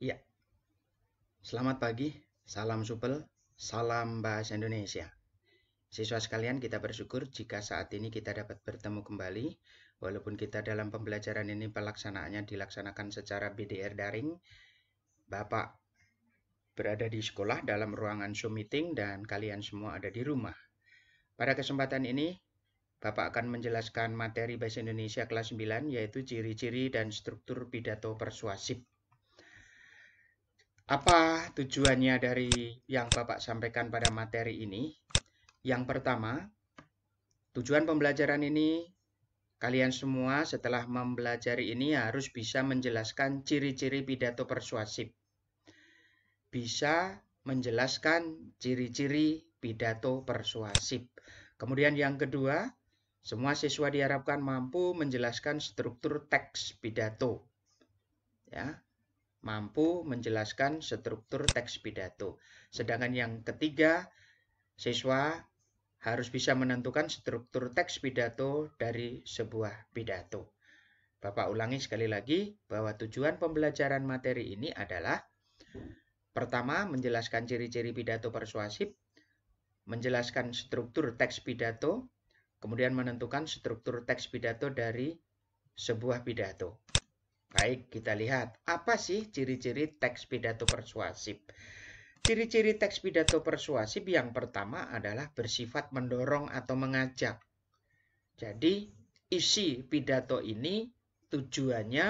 Iya. Selamat pagi, salam supel, salam bahasa Indonesia. Siswa sekalian, kita bersyukur jika saat ini kita dapat bertemu kembali, walaupun kita dalam pembelajaran ini pelaksanaannya dilaksanakan secara BDR daring. Bapak berada di sekolah dalam ruangan Zoom meeting dan kalian semua ada di rumah. Pada kesempatan ini, Bapak akan menjelaskan materi Bahasa Indonesia kelas 9 yaitu ciri-ciri dan struktur pidato persuasif. Apa tujuannya dari yang Bapak sampaikan pada materi ini? Yang pertama, tujuan pembelajaran ini kalian semua setelah mempelajari ini harus bisa menjelaskan ciri-ciri pidato persuasif. Bisa menjelaskan ciri-ciri pidato persuasif. Kemudian yang kedua, semua siswa diharapkan mampu menjelaskan struktur teks pidato. Ya mampu menjelaskan struktur teks pidato. Sedangkan yang ketiga, siswa harus bisa menentukan struktur teks pidato dari sebuah pidato. Bapak ulangi sekali lagi bahwa tujuan pembelajaran materi ini adalah pertama, menjelaskan ciri-ciri pidato persuasif, menjelaskan struktur teks pidato, kemudian menentukan struktur teks pidato dari sebuah pidato. Baik, kita lihat apa sih ciri-ciri teks pidato persuasif. Ciri-ciri teks pidato persuasif yang pertama adalah bersifat mendorong atau mengajak. Jadi, isi pidato ini tujuannya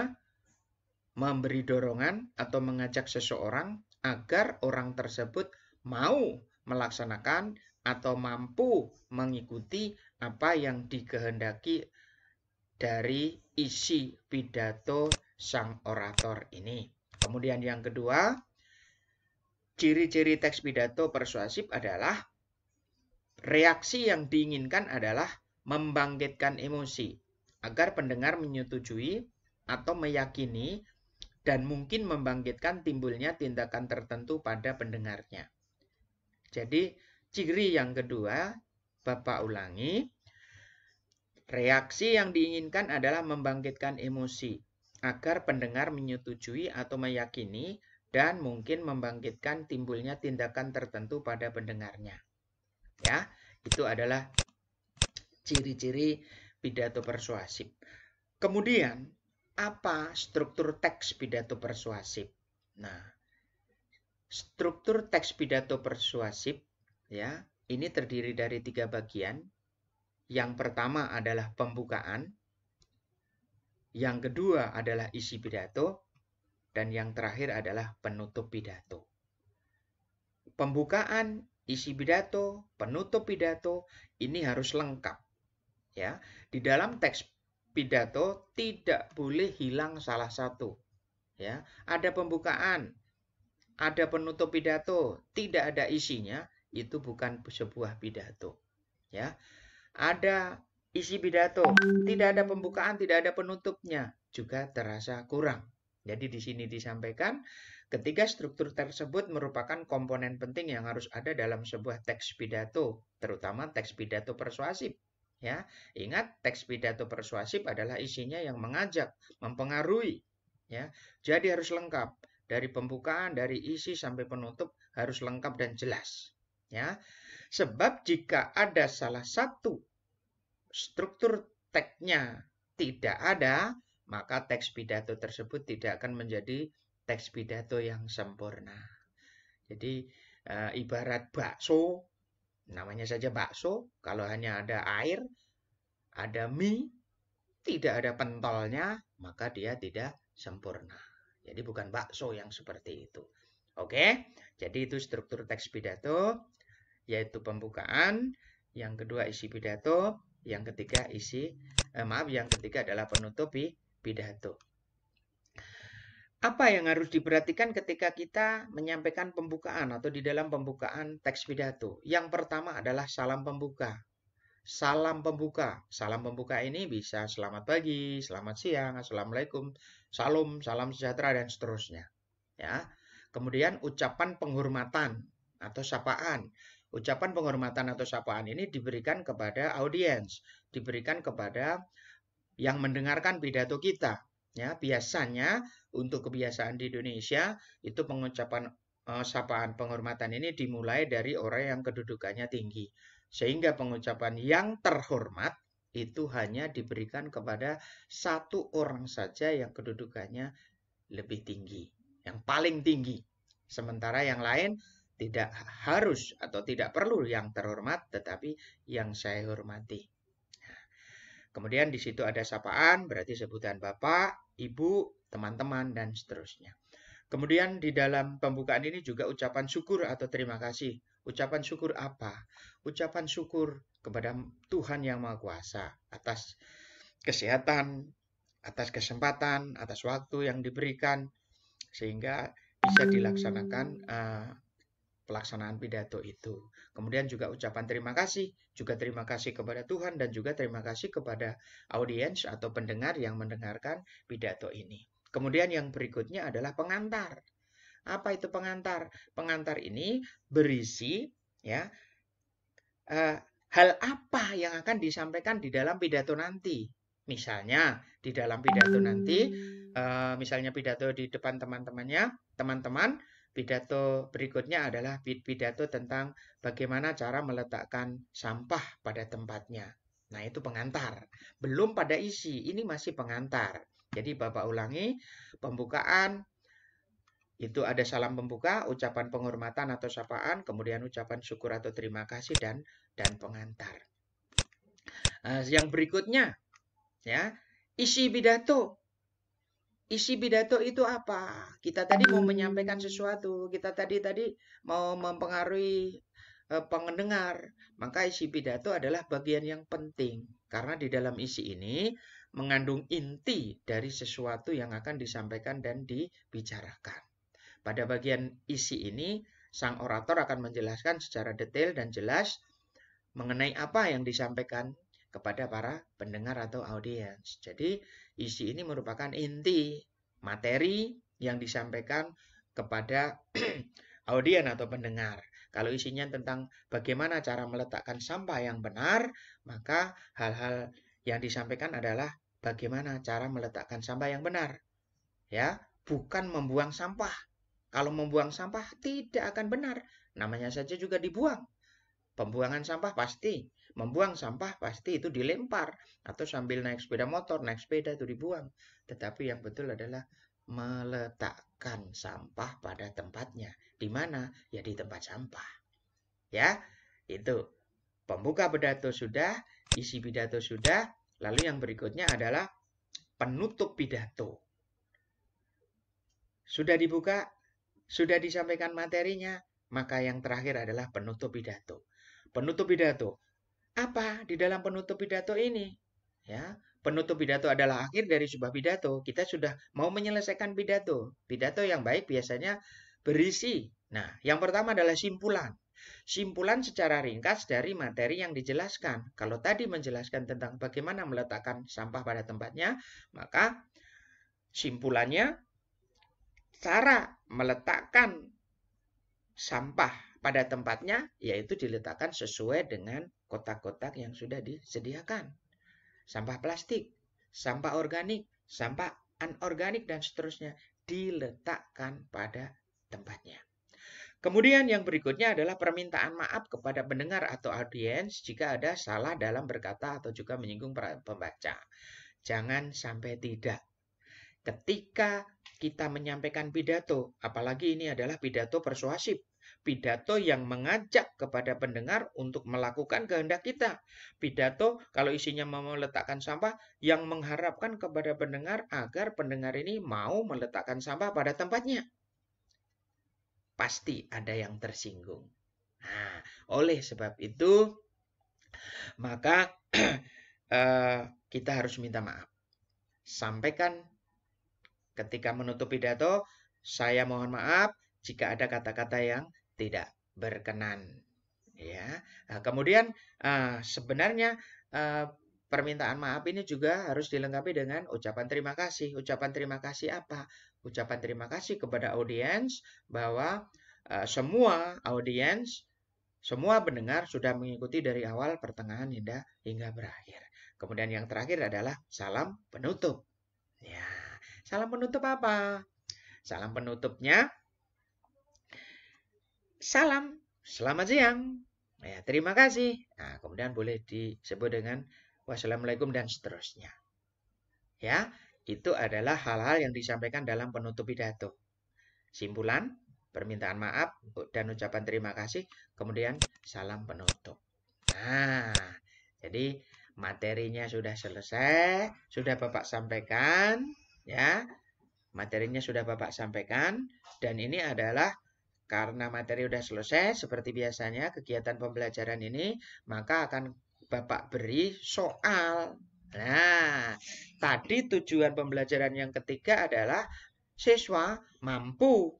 memberi dorongan atau mengajak seseorang agar orang tersebut mau melaksanakan atau mampu mengikuti apa yang dikehendaki dari isi pidato sang orator ini. Kemudian yang kedua, ciri-ciri teks pidato persuasif adalah reaksi yang diinginkan adalah membangkitkan emosi agar pendengar menyetujui atau meyakini dan mungkin membangkitkan timbulnya tindakan tertentu pada pendengarnya. Jadi, ciri yang kedua, Bapak ulangi, Reaksi yang diinginkan adalah membangkitkan emosi agar pendengar menyetujui atau meyakini dan mungkin membangkitkan timbulnya tindakan tertentu pada pendengarnya. Ya, itu adalah ciri-ciri pidato persuasif. Kemudian, apa struktur teks pidato persuasif? Nah, struktur teks pidato persuasif ya, ini terdiri dari tiga bagian, yang pertama adalah pembukaan, yang kedua adalah isi pidato, dan yang terakhir adalah penutup pidato. Pembukaan, isi pidato, penutup pidato ini harus lengkap. Ya, di dalam teks pidato tidak boleh hilang salah satu. Ya, ada pembukaan, ada penutup pidato, tidak ada isinya, itu bukan sebuah pidato. Ya ada isi pidato, tidak ada pembukaan, tidak ada penutupnya, juga terasa kurang. Jadi di sini disampaikan ketiga struktur tersebut merupakan komponen penting yang harus ada dalam sebuah teks pidato, terutama teks pidato persuasif. Ya, ingat teks pidato persuasif adalah isinya yang mengajak, mempengaruhi. Ya, jadi harus lengkap dari pembukaan, dari isi sampai penutup harus lengkap dan jelas. Ya, Sebab jika ada salah satu struktur teksnya tidak ada, maka teks pidato tersebut tidak akan menjadi teks pidato yang sempurna. Jadi e, ibarat bakso, namanya saja bakso, kalau hanya ada air, ada mie, tidak ada pentolnya, maka dia tidak sempurna. Jadi bukan bakso yang seperti itu. Oke, jadi itu struktur teks pidato yaitu pembukaan, yang kedua isi pidato, yang ketiga isi eh, maaf, yang ketiga adalah penutup pidato. Apa yang harus diperhatikan ketika kita menyampaikan pembukaan atau di dalam pembukaan teks pidato? Yang pertama adalah salam pembuka. Salam pembuka. Salam pembuka ini bisa selamat pagi, selamat siang, assalamualaikum, salam, salam sejahtera dan seterusnya. Ya. Kemudian ucapan penghormatan atau sapaan Ucapan penghormatan atau sapaan ini diberikan kepada audiens, diberikan kepada yang mendengarkan pidato kita. Ya, biasanya untuk kebiasaan di Indonesia itu pengucapan uh, sapaan penghormatan ini dimulai dari orang yang kedudukannya tinggi. Sehingga pengucapan yang terhormat itu hanya diberikan kepada satu orang saja yang kedudukannya lebih tinggi, yang paling tinggi. Sementara yang lain tidak harus atau tidak perlu yang terhormat, tetapi yang saya hormati. Kemudian di situ ada sapaan, berarti sebutan Bapak, Ibu, teman-teman, dan seterusnya. Kemudian di dalam pembukaan ini juga ucapan syukur atau terima kasih. Ucapan syukur apa? Ucapan syukur kepada Tuhan Yang Maha Kuasa atas kesehatan, atas kesempatan, atas waktu yang diberikan, sehingga bisa dilaksanakan uh, pelaksanaan pidato itu. Kemudian juga ucapan terima kasih, juga terima kasih kepada Tuhan dan juga terima kasih kepada audiens atau pendengar yang mendengarkan pidato ini. Kemudian yang berikutnya adalah pengantar. Apa itu pengantar? Pengantar ini berisi ya uh, hal apa yang akan disampaikan di dalam pidato nanti. Misalnya di dalam pidato nanti, uh, misalnya pidato di depan teman-temannya, teman-teman Pidato berikutnya adalah pidato tentang bagaimana cara meletakkan sampah pada tempatnya. Nah, itu pengantar. Belum pada isi, ini masih pengantar. Jadi Bapak ulangi, pembukaan itu ada salam pembuka, ucapan penghormatan atau sapaan, kemudian ucapan syukur atau terima kasih dan dan pengantar. Nah, yang berikutnya ya, isi pidato isi pidato itu apa? Kita tadi mau menyampaikan sesuatu, kita tadi tadi mau mempengaruhi eh, pendengar. Maka isi pidato adalah bagian yang penting karena di dalam isi ini mengandung inti dari sesuatu yang akan disampaikan dan dibicarakan. Pada bagian isi ini, sang orator akan menjelaskan secara detail dan jelas mengenai apa yang disampaikan kepada para pendengar atau audiens. Jadi, Isi ini merupakan inti materi yang disampaikan kepada audien atau pendengar. Kalau isinya tentang bagaimana cara meletakkan sampah yang benar, maka hal-hal yang disampaikan adalah bagaimana cara meletakkan sampah yang benar. Ya, bukan membuang sampah. Kalau membuang sampah tidak akan benar, namanya saja juga dibuang. Pembuangan sampah pasti membuang sampah pasti itu dilempar atau sambil naik sepeda motor, naik sepeda itu dibuang. Tetapi yang betul adalah meletakkan sampah pada tempatnya. Di mana? Ya di tempat sampah. Ya, itu. Pembuka pidato sudah, isi pidato sudah, lalu yang berikutnya adalah penutup pidato. Sudah dibuka, sudah disampaikan materinya, maka yang terakhir adalah penutup pidato. Penutup pidato apa di dalam penutup pidato ini? Ya, penutup pidato adalah hmm. akhir dari sebuah pidato. Kita sudah mau menyelesaikan pidato. Pidato yang baik biasanya berisi. Nah, yang pertama adalah simpulan. Simpulan secara ringkas dari materi yang dijelaskan. Kalau tadi menjelaskan tentang bagaimana meletakkan sampah pada tempatnya, maka simpulannya cara meletakkan sampah pada tempatnya yaitu diletakkan sesuai dengan kotak-kotak yang sudah disediakan. Sampah plastik, sampah organik, sampah anorganik dan seterusnya diletakkan pada tempatnya. Kemudian yang berikutnya adalah permintaan maaf kepada pendengar atau audiens jika ada salah dalam berkata atau juga menyinggung pembaca. Jangan sampai tidak. Ketika kita menyampaikan pidato, apalagi ini adalah pidato persuasif, pidato yang mengajak kepada pendengar untuk melakukan kehendak kita. Pidato kalau isinya mau meletakkan sampah yang mengharapkan kepada pendengar agar pendengar ini mau meletakkan sampah pada tempatnya. Pasti ada yang tersinggung. Nah, oleh sebab itu maka eh, kita harus minta maaf. Sampaikan Ketika menutup pidato, saya mohon maaf jika ada kata-kata yang tidak berkenan. Ya, nah, kemudian uh, sebenarnya uh, permintaan maaf ini juga harus dilengkapi dengan ucapan terima kasih. Ucapan terima kasih apa? Ucapan terima kasih kepada audiens bahwa uh, semua audiens semua pendengar sudah mengikuti dari awal, pertengahan, hingga, hingga berakhir. Kemudian yang terakhir adalah salam penutup. Ya, salam penutup apa? Salam penutupnya. Salam, selamat siang. Ya, terima kasih. Nah, kemudian boleh disebut dengan wassalamualaikum dan seterusnya. Ya, itu adalah hal-hal yang disampaikan dalam penutup pidato. Simpulan, permintaan maaf dan ucapan terima kasih, kemudian salam penutup. Nah, jadi Materinya sudah selesai, sudah Bapak sampaikan, ya. Materinya sudah Bapak sampaikan dan ini adalah karena materi sudah selesai seperti biasanya kegiatan pembelajaran ini, maka akan Bapak beri soal. Nah, tadi tujuan pembelajaran yang ketiga adalah siswa mampu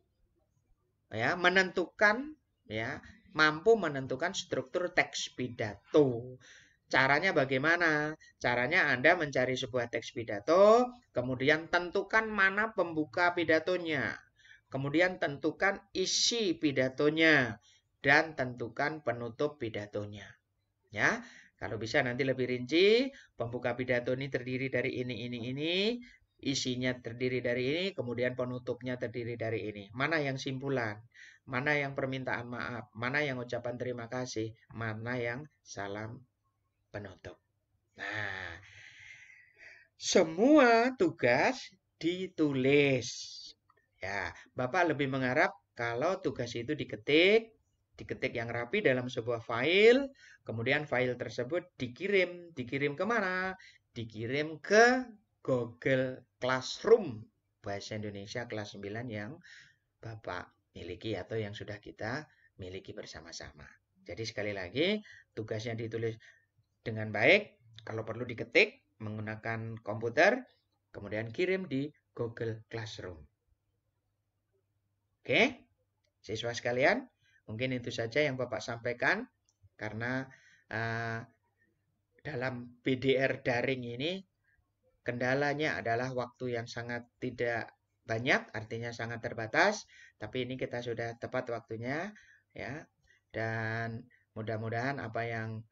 ya menentukan ya mampu menentukan struktur teks pidato. Caranya bagaimana? Caranya Anda mencari sebuah teks pidato, kemudian tentukan mana pembuka pidatonya, kemudian tentukan isi pidatonya, dan tentukan penutup pidatonya. Ya, kalau bisa nanti lebih rinci, pembuka pidato ini terdiri dari ini, ini, ini, isinya terdiri dari ini, kemudian penutupnya terdiri dari ini. Mana yang simpulan, mana yang permintaan maaf, mana yang ucapan terima kasih, mana yang salam penutup. Nah, semua tugas ditulis. Ya, Bapak lebih mengharap kalau tugas itu diketik, diketik yang rapi dalam sebuah file, kemudian file tersebut dikirim. Dikirim kemana? Dikirim ke Google Classroom, bahasa Indonesia kelas 9 yang Bapak miliki atau yang sudah kita miliki bersama-sama. Jadi sekali lagi, tugasnya ditulis dengan baik, kalau perlu diketik menggunakan komputer, kemudian kirim di Google Classroom. Oke, siswa sekalian, mungkin itu saja yang Bapak sampaikan karena uh, dalam PDR daring ini kendalanya adalah waktu yang sangat tidak banyak, artinya sangat terbatas, tapi ini kita sudah tepat waktunya ya. Dan mudah-mudahan apa yang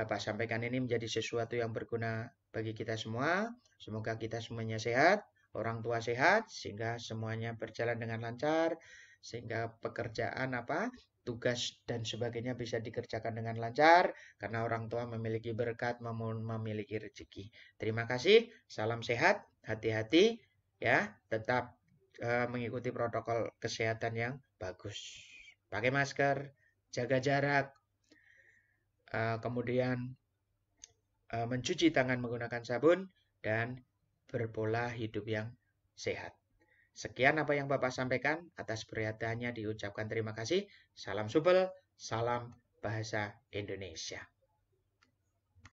Bapak sampaikan ini menjadi sesuatu yang berguna bagi kita semua. Semoga kita semuanya sehat, orang tua sehat, sehingga semuanya berjalan dengan lancar, sehingga pekerjaan apa, tugas dan sebagainya bisa dikerjakan dengan lancar, karena orang tua memiliki berkat, memiliki rezeki. Terima kasih, salam sehat, hati-hati, ya, tetap uh, mengikuti protokol kesehatan yang bagus. Pakai masker, jaga jarak, Eh, kemudian eh, mencuci tangan menggunakan sabun, dan berpola hidup yang sehat. Sekian apa yang Bapak sampaikan. Atas perhatiannya diucapkan terima kasih. Salam supel, salam bahasa Indonesia.